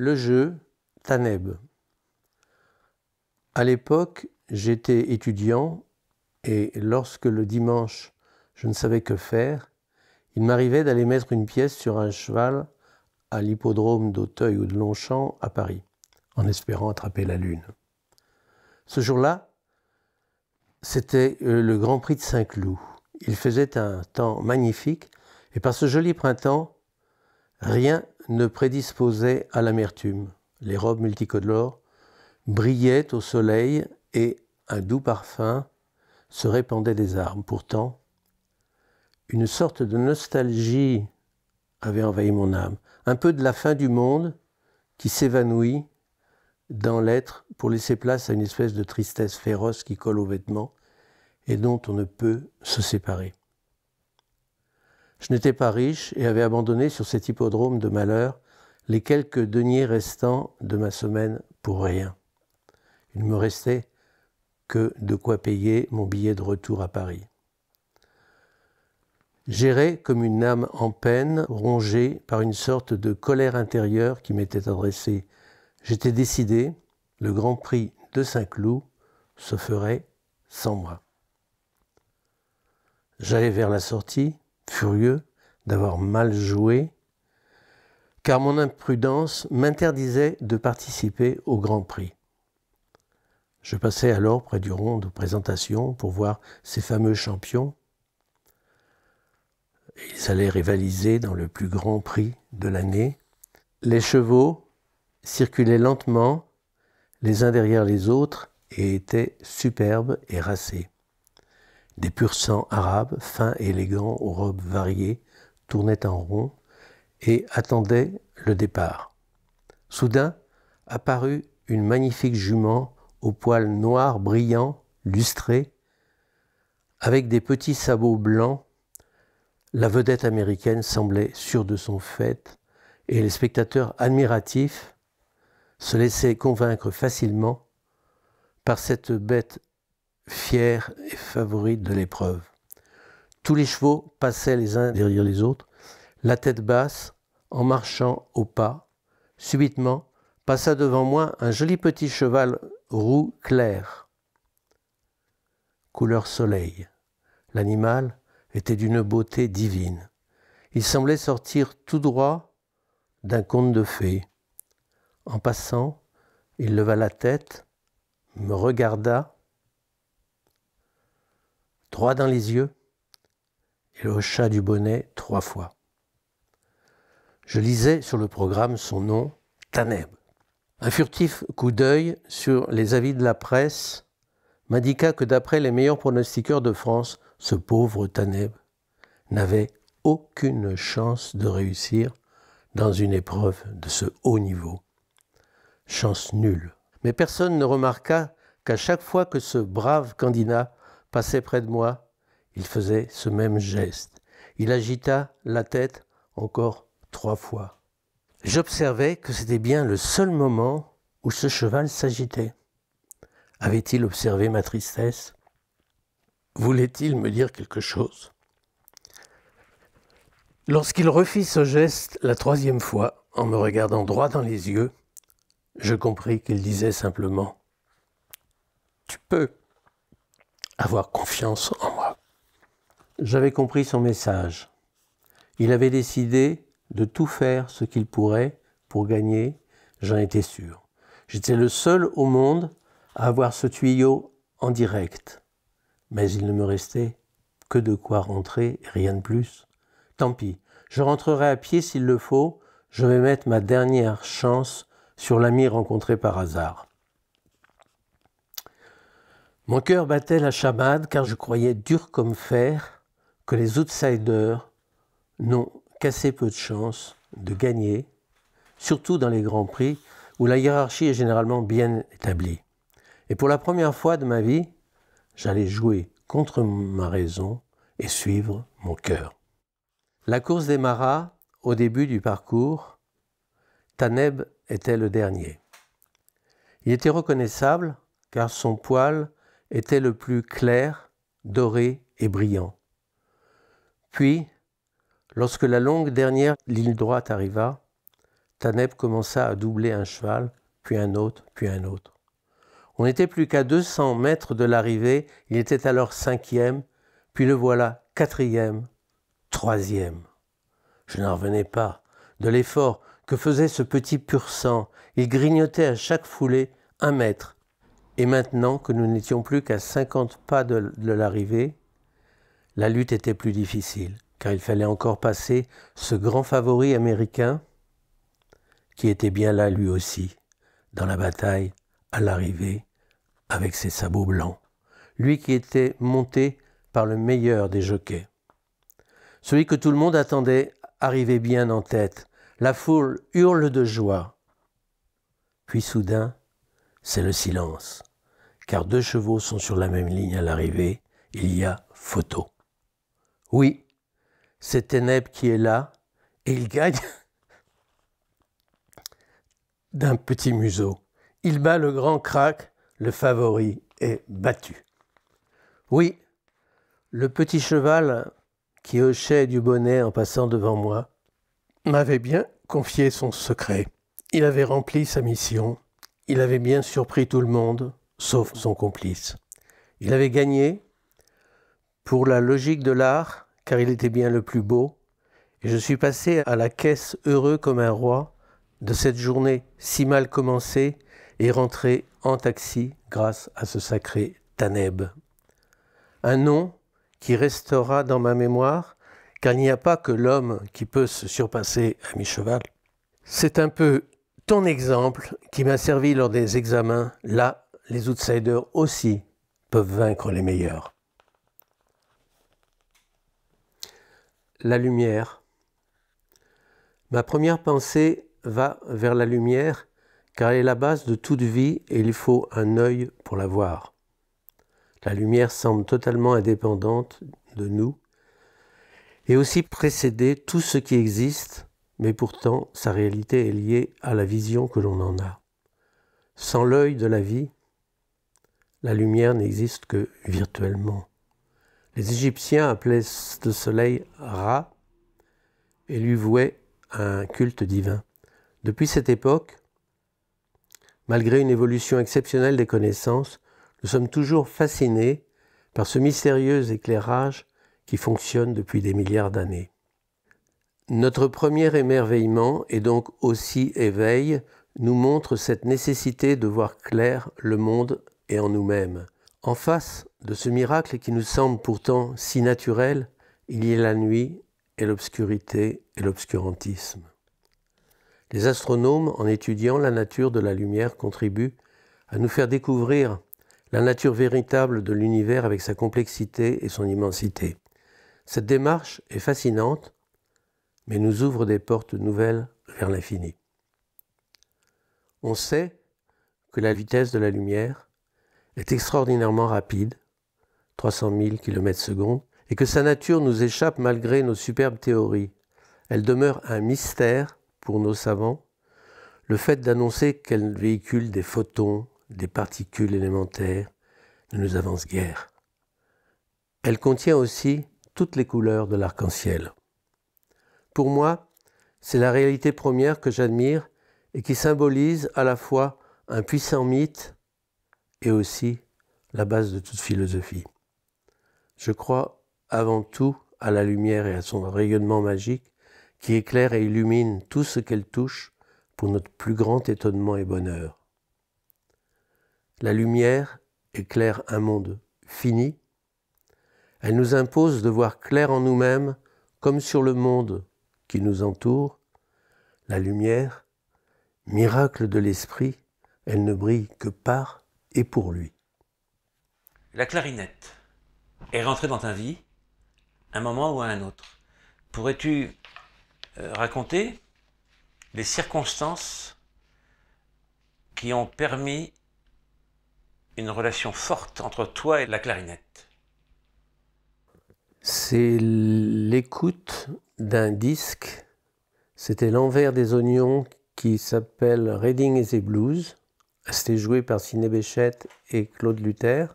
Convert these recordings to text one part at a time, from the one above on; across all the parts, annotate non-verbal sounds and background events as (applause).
le jeu Taneb. À l'époque, j'étais étudiant et lorsque le dimanche je ne savais que faire, il m'arrivait d'aller mettre une pièce sur un cheval à l'hippodrome d'Auteuil ou de Longchamp à Paris, en espérant attraper la lune. Ce jour-là, c'était euh, le Grand Prix de Saint-Cloud. Il faisait un temps magnifique et par ce joli printemps, rien ne prédisposait à l'amertume. Les robes multicolores brillaient au soleil et un doux parfum se répandait des arbres. Pourtant, une sorte de nostalgie avait envahi mon âme, un peu de la fin du monde qui s'évanouit dans l'être pour laisser place à une espèce de tristesse féroce qui colle aux vêtements et dont on ne peut se séparer. Je n'étais pas riche et avais abandonné sur cet hippodrome de malheur les quelques deniers restants de ma semaine pour rien. Il ne me restait que de quoi payer mon billet de retour à Paris. Géré comme une âme en peine, rongée par une sorte de colère intérieure qui m'était adressée, j'étais décidé, le Grand Prix de Saint-Cloud se ferait sans moi. J'allais vers la sortie, furieux d'avoir mal joué, car mon imprudence m'interdisait de participer au Grand Prix. Je passais alors près du rond de présentation pour voir ces fameux champions. Ils allaient rivaliser dans le plus grand prix de l'année. Les chevaux circulaient lentement, les uns derrière les autres, et étaient superbes et racés. Des purs arabes, fins et élégants, aux robes variées, tournaient en rond et attendaient le départ. Soudain apparut une magnifique jument aux poils noirs brillants, lustrés, avec des petits sabots blancs. La vedette américaine semblait sûre de son fait et les spectateurs admiratifs se laissaient convaincre facilement par cette bête fière et favorite de l'épreuve. Tous les chevaux passaient les uns derrière les autres, la tête basse, en marchant au pas. Subitement, passa devant moi un joli petit cheval roux clair, couleur soleil. L'animal était d'une beauté divine. Il semblait sortir tout droit d'un conte de fées. En passant, il leva la tête, me regarda, droit dans les yeux, et le chat du bonnet trois fois. Je lisais sur le programme son nom, Taneb. Un furtif coup d'œil sur les avis de la presse m'indiqua que d'après les meilleurs pronostiqueurs de France, ce pauvre Taneb n'avait aucune chance de réussir dans une épreuve de ce haut niveau. Chance nulle. Mais personne ne remarqua qu'à chaque fois que ce brave candidat Passé près de moi, il faisait ce même geste. Il agita la tête encore trois fois. J'observais que c'était bien le seul moment où ce cheval s'agitait. Avait-il observé ma tristesse Voulait-il me dire quelque chose Lorsqu'il refit ce geste la troisième fois, en me regardant droit dans les yeux, je compris qu'il disait simplement ⁇ Tu peux !⁇ avoir confiance en moi. J'avais compris son message. Il avait décidé de tout faire ce qu'il pourrait pour gagner, j'en étais sûr. J'étais le seul au monde à avoir ce tuyau en direct. Mais il ne me restait que de quoi rentrer, rien de plus. Tant pis, je rentrerai à pied s'il le faut, je vais mettre ma dernière chance sur l'ami rencontré par hasard. Mon cœur battait la chamade car je croyais dur comme fer que les outsiders n'ont qu'assez peu de chance de gagner, surtout dans les grands prix où la hiérarchie est généralement bien établie. Et pour la première fois de ma vie, j'allais jouer contre ma raison et suivre mon cœur. La course démarra au début du parcours. Taneb était le dernier. Il était reconnaissable car son poil était le plus clair, doré et brillant. Puis, lorsque la longue dernière ligne droite arriva, Taneb commença à doubler un cheval, puis un autre, puis un autre. On n'était plus qu'à 200 mètres de l'arrivée, il était alors cinquième, puis le voilà quatrième, troisième. Je n'en revenais pas de l'effort que faisait ce petit pur sang. Il grignotait à chaque foulée un mètre, et maintenant que nous n'étions plus qu'à 50 pas de, l'arrivée, la lutte était plus difficile, car il fallait encore passer ce grand favori américain qui était bien là lui aussi, dans la bataille, à l'arrivée, avec ses sabots blancs, lui qui était monté par le meilleur des jockeys. Celui que tout le monde attendait arrivait bien en tête. La foule hurle de joie. Puis soudain, c'est le silence, car deux chevaux sont sur la même ligne à l'arrivée, il y a photo. Oui, c'est Ténèbres qui est là, et il gagne (laughs) d'un petit museau. Il bat le grand crack, le favori est battu. Oui, le petit cheval qui hochait du bonnet en passant devant moi m'avait bien confié son secret. Il avait rempli sa mission il avait bien surpris tout le monde, sauf son complice. Il avait gagné pour la logique de l'art, car il était bien le plus beau, et je suis passé à la caisse heureux comme un roi de cette journée si mal commencée et rentré en taxi grâce à ce sacré Taneb. Un nom qui restera dans ma mémoire, car il n'y a pas que l'homme qui peut se surpasser à mi-cheval. C'est un peu ton exemple qui m'a servi lors des examens, là, les outsiders aussi peuvent vaincre les meilleurs. La lumière. Ma première pensée va vers la lumière car elle est la base de toute vie et il faut un œil pour la voir. La lumière semble totalement indépendante de nous et aussi précéder tout ce qui existe mais pourtant sa réalité est liée à la vision que l'on en a. Sans l'œil de la vie, la lumière n'existe que virtuellement. Les Égyptiens appelaient ce soleil Ra et lui vouaient un culte divin. Depuis cette époque, malgré une évolution exceptionnelle des connaissances, nous sommes toujours fascinés par ce mystérieux éclairage qui fonctionne depuis des milliards d'années. Notre premier émerveillement, et donc aussi éveil, nous montre cette nécessité de voir clair le monde et en nous-mêmes. En face de ce miracle qui nous semble pourtant si naturel, il y a la nuit et l'obscurité et l'obscurantisme. Les astronomes, en étudiant la nature de la lumière, contribuent à nous faire découvrir la nature véritable de l'univers avec sa complexité et son immensité. Cette démarche est fascinante mais nous ouvre des portes nouvelles vers l'infini. On sait que la vitesse de la lumière est extraordinairement rapide, 300 000 km secondes, et que sa nature nous échappe malgré nos superbes théories. Elle demeure un mystère pour nos savants, le fait d'annoncer qu'elle véhicule des photons, des particules élémentaires, ne nous avance guère. Elle contient aussi toutes les couleurs de l'arc-en-ciel. Pour moi, c'est la réalité première que j'admire et qui symbolise à la fois un puissant mythe et aussi la base de toute philosophie. Je crois avant tout à la lumière et à son rayonnement magique qui éclaire et illumine tout ce qu'elle touche pour notre plus grand étonnement et bonheur. La lumière éclaire un monde fini. Elle nous impose de voir clair en nous-mêmes comme sur le monde qui nous entoure, la lumière, miracle de l'esprit, elle ne brille que par et pour lui. La clarinette est rentrée dans ta vie, un moment ou à un autre. Pourrais-tu euh, raconter les circonstances qui ont permis une relation forte entre toi et la clarinette c'est l'écoute d'un disque. C'était l'envers des oignons qui s'appelle Reading is a Blues. C'était joué par Sidney Béchette et Claude Luther.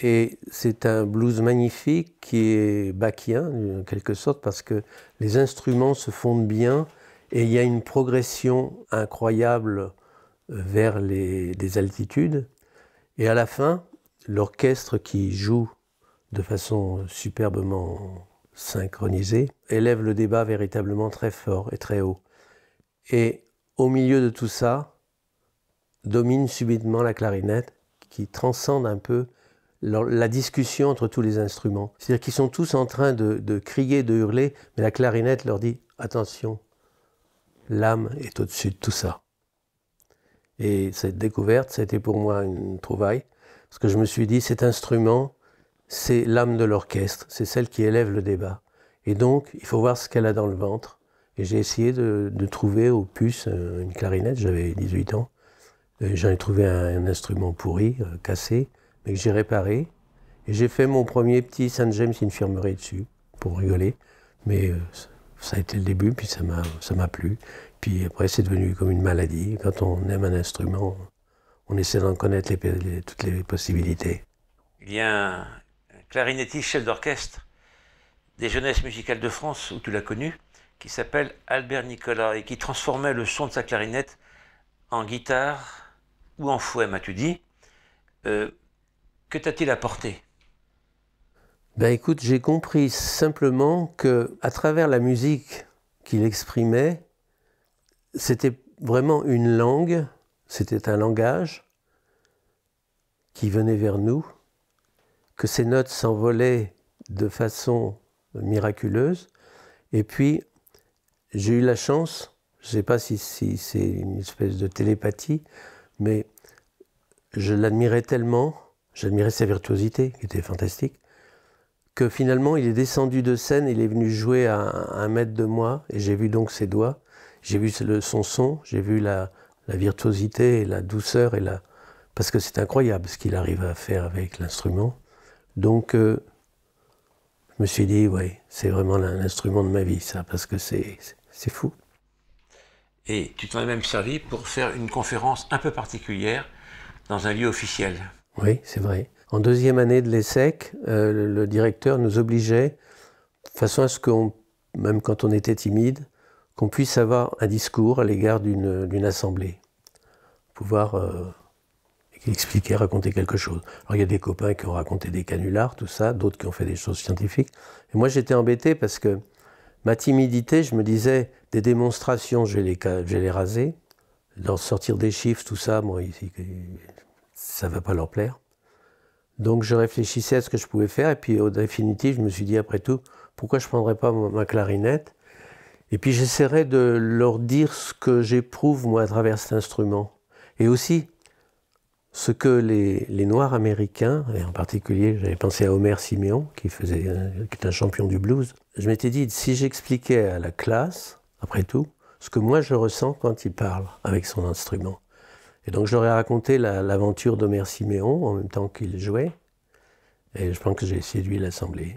Et c'est un blues magnifique qui est bachien, en quelque sorte, parce que les instruments se fondent bien et il y a une progression incroyable euh, vers les, des altitudes. Et à la fin, l'orchestre qui joue de façon superbement synchronisée, élève le débat véritablement très fort et très haut. Et au milieu de tout ça, domine subitement la clarinette qui transcende un peu la discussion entre tous les instruments. C'est-à-dire qu'ils sont tous en train de, crier, de hurler, mais la clarinette leur dit attention, l'âme est au-dessus de tout ça. Et cette découverte, c'était pour moi une trouvaille, parce que je me suis dit, cet instrument, c'est l'âme de l'orchestre, c'est celle qui élève le débat. Et donc, il faut voir ce qu'elle a dans le ventre. Et j'ai essayé de, trouver au puces euh, une clarinette, j'avais 18 ans. Euh, j'en ai trouvé un, instrument pourri, euh, cassé, mais que j'ai réparé. Et j'ai fait mon premier petit Saint James Infirmerie dessus, pour rigoler. Mais ça a été le début, puis ça m'a plu. Puis après, c'est devenu comme une maladie. Quand on aime un instrument, on essaie d'en connaître toutes les possibilités. Il clarinettiste, chef d'orchestre des Jeunesses musicales de France, où tu l'as connu, qui s'appelle Albert Nicolas et qui transformait le son de sa clarinette en guitare ou en fouet, m'as-tu dit. Euh, que t'a-t-il apporté ben écoute, j'ai compris simplement que à travers la musique qu'il exprimait, c'était vraiment une langue, c'était un langage qui venait vers nous, que notes s'envolaient de façon miraculeuse. Et puis, j'ai eu la chance, je ne sais pas si, c'est une espèce de télépathie, mais je l'admirais tellement, j'admirais sa virtuosité, qui était fantastique, que finalement il est descendu de scène, il est venu jouer à un mètre de moi, et j'ai vu donc ses doigts, j'ai vu le, son son, j'ai vu la, virtuosité et la douceur, et la... parce que c'est incroyable ce qu'il arrive à faire avec l'instrument. Donc, euh, je me suis dit, oui, c'est vraiment l'instrument de ma vie, ça, parce que c'est fou. Et tu t'en as même servi pour faire une conférence un peu particulière dans un lieu officiel. Oui, c'est vrai. En deuxième année de l'ESSEC, euh, le, directeur nous obligeait, de façon à ce qu'on, même quand on était timide, qu'on puisse avoir un discours à l'égard d'une assemblée. Pouvoir euh, qui expliquait, racontait quelque chose. Alors il y a des copains qui ont raconté des canulars, tout ça, d'autres qui ont fait des choses scientifiques. Et moi j'étais embêté parce que ma timidité, je me disais, des démonstrations, je vais les, les raser. Leur sortir des chiffres, tout ça, moi, ça ne va pas leur plaire. Donc je réfléchissais à ce que je pouvais faire, et puis au définitif, je me suis dit, après tout, pourquoi je ne prendrais pas ma clarinette Et puis j'essaierai de leur dire ce que j'éprouve, moi, à travers cet instrument. Et aussi, ce que les, Noirs américains, et en particulier j'avais pensé à Homer Siméon, qui, faisait, euh, est un champion du blues, je m'étais dit, si j'expliquais à la classe, après tout, ce que moi je ressens quand il parle avec son instrument. Et donc j'aurais raconté l'aventure d'Omer d'Homer Siméon en même temps qu'il jouait, et je pense que j'ai séduit l'assemblée.